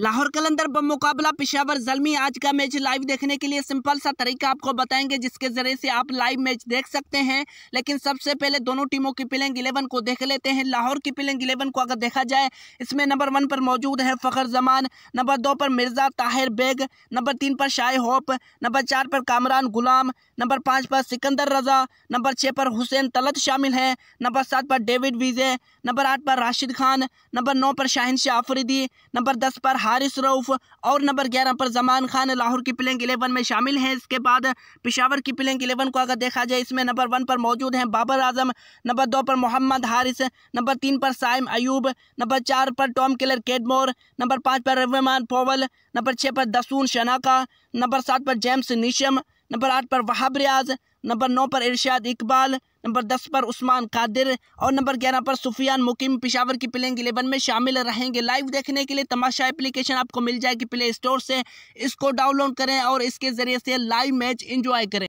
लाहौर कलंदर बमुकाबला पिशावर जलमी आज का match live देखने के लिए सिंपल सा तरीका आपको बताएंगे जिसके जरिए से आप लाइव मैच देख सकते हैं लेकिन सबसे पहले दोनों टीमों की पिलिंग इलेवन को देख लेते हैं लाहौर की पिलिंग इलेवन को अगर देखा जाए इसमें नंबर वन पर मौजूद है फ़खर जमान नंबर दो पर मिर्ज़ा ताहिर बेग नंबर तीन पर शाह होप नंबर चार पर कामरान गुलाम नंबर पाँच पर सिकंदर रजा नंबर छः पर हुसैन तलत शामिल हैं नंबर सात पर डेविड वीजे नंबर आठ पर राशिद खान नंबर नौ पर शाहिन शाह आफरीदी नंबर दस पर हारिस रऊफ और नंबर ग्यारह पर जमान खान लाहौर की प्लेंग एलेवन में शामिल हैं इसके बाद पिशावर की प्लेंग एलेवन को अगर देखा जाए इसमें नंबर वन पर मौजूद हैं बाबर आजम नंबर दो पर मोहम्मद हारिस नंबर तीन पर साइम अयूब नंबर चार पर टॉम किलर केडमोर नंबर पाँच पर रवमान पोवल नंबर छः पर दसून शनाका नंबर सात पर जेम्स निशम नंबर आठ पर वहाब रियाज नंबर नौ पर इरशाद इकबाल नंबर दस पर उस्मान कादिर और नंबर ग्यारह पर सुफियान मुकीम पिशावर की प्लेइंग इलेवन में शामिल रहेंगे लाइव देखने के लिए तमाशा एप्लीकेशन आपको मिल जाएगी प्ले स्टोर से इसको डाउनलोड करें और इसके ज़रिए से लाइव मैच इंजॉय करें